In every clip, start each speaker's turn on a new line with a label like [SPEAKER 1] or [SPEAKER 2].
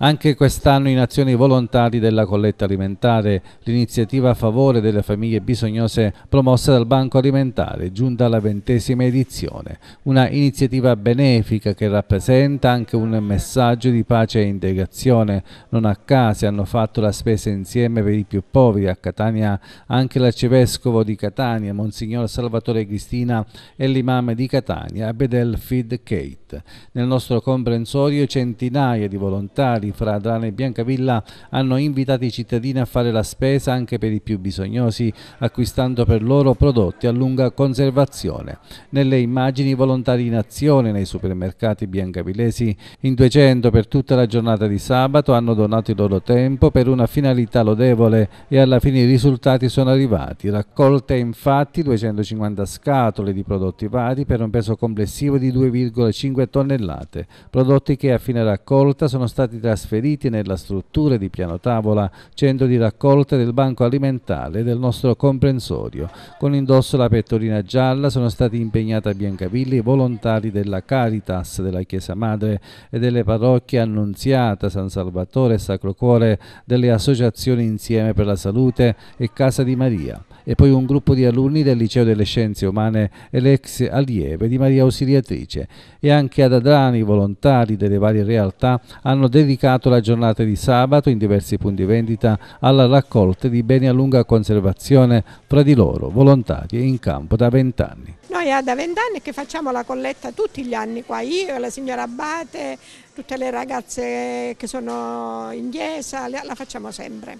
[SPEAKER 1] Anche quest'anno in azioni volontari della colletta alimentare, l'iniziativa a favore delle famiglie bisognose promossa dal Banco Alimentare, giunta alla ventesima edizione. Una iniziativa benefica che rappresenta anche un messaggio di pace e integrazione. Non a caso hanno fatto la spesa insieme per i più poveri. A Catania anche l'arcivescovo di Catania, Monsignor Salvatore Cristina e l'imam di Catania, Abedel Fid Kate. Nel nostro comprensorio centinaia di volontari locali fra Adrano e Biancavilla hanno invitato i cittadini a fare la spesa anche per i più bisognosi, acquistando per loro prodotti a lunga conservazione. Nelle immagini volontari in azione nei supermercati biancavillesi, in 200 per tutta la giornata di sabato hanno donato il loro tempo per una finalità lodevole e alla fine i risultati sono arrivati. Raccolte infatti 250 scatole di prodotti vari per un peso complessivo di 2,5 tonnellate, prodotti che a fine raccolta sono stati trasportati trasferiti nella struttura di Piano Tavola, centro di raccolta del banco alimentare del nostro comprensorio. Con indosso la pettorina gialla sono stati impegnati a Biancavilli i volontari della Caritas della Chiesa Madre e delle parrocchie Annunziata, San Salvatore e Sacro Cuore delle associazioni Insieme per la Salute e Casa di Maria e poi un gruppo di alunni del Liceo delle Scienze Umane e l'ex allieve di Maria Ausiliatrice e anche ad Adrani volontari delle varie realtà hanno dedicato la giornata di sabato in diversi punti vendita alla raccolta di beni a lunga conservazione fra di loro, volontari in campo da vent'anni.
[SPEAKER 2] Noi è da vent'anni che facciamo la colletta tutti gli anni qua, io, la signora Abate, tutte le ragazze che sono in chiesa, la facciamo sempre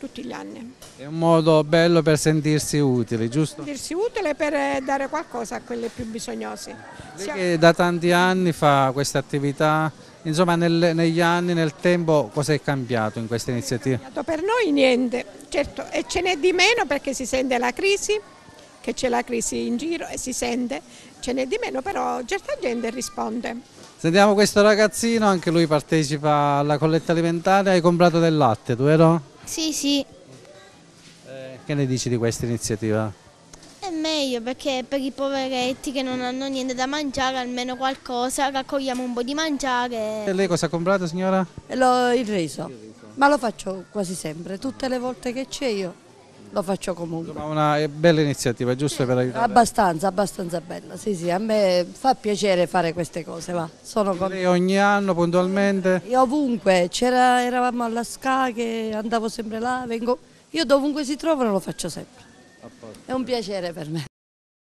[SPEAKER 2] tutti gli anni.
[SPEAKER 1] È un modo bello per sentirsi utile, giusto?
[SPEAKER 2] Sentirsi utile per eh, dare qualcosa a quelli più bisognosi.
[SPEAKER 1] Lei che da tanti anni fa questa attività, insomma nel, negli anni, nel tempo, cosa è cambiato in questa iniziativa?
[SPEAKER 2] Per noi niente, certo, e ce n'è di meno perché si sente la crisi, che c'è la crisi in giro e si sente, ce n'è di meno, però certa gente risponde.
[SPEAKER 1] Sentiamo questo ragazzino, anche lui partecipa alla colletta alimentare, hai comprato del latte, tu vero? Sì, sì. Eh, che ne dici di questa iniziativa?
[SPEAKER 2] È meglio perché per i poveretti che non hanno niente da mangiare, almeno qualcosa, raccogliamo un po' di mangiare. E
[SPEAKER 1] lei cosa ha comprato signora? Lo, il riso, ma lo faccio quasi sempre, tutte le volte che c'è io lo faccio comunque. Ma una bella iniziativa, giusto? Sì, per aiutare. Abbastanza, abbastanza bella, sì sì, a me fa piacere fare queste cose, va. Sono con... Lei ogni anno puntualmente? Io ovunque, eravamo alla SCA che andavo sempre là, vengo, io dovunque si trovano lo faccio sempre. È un piacere per me.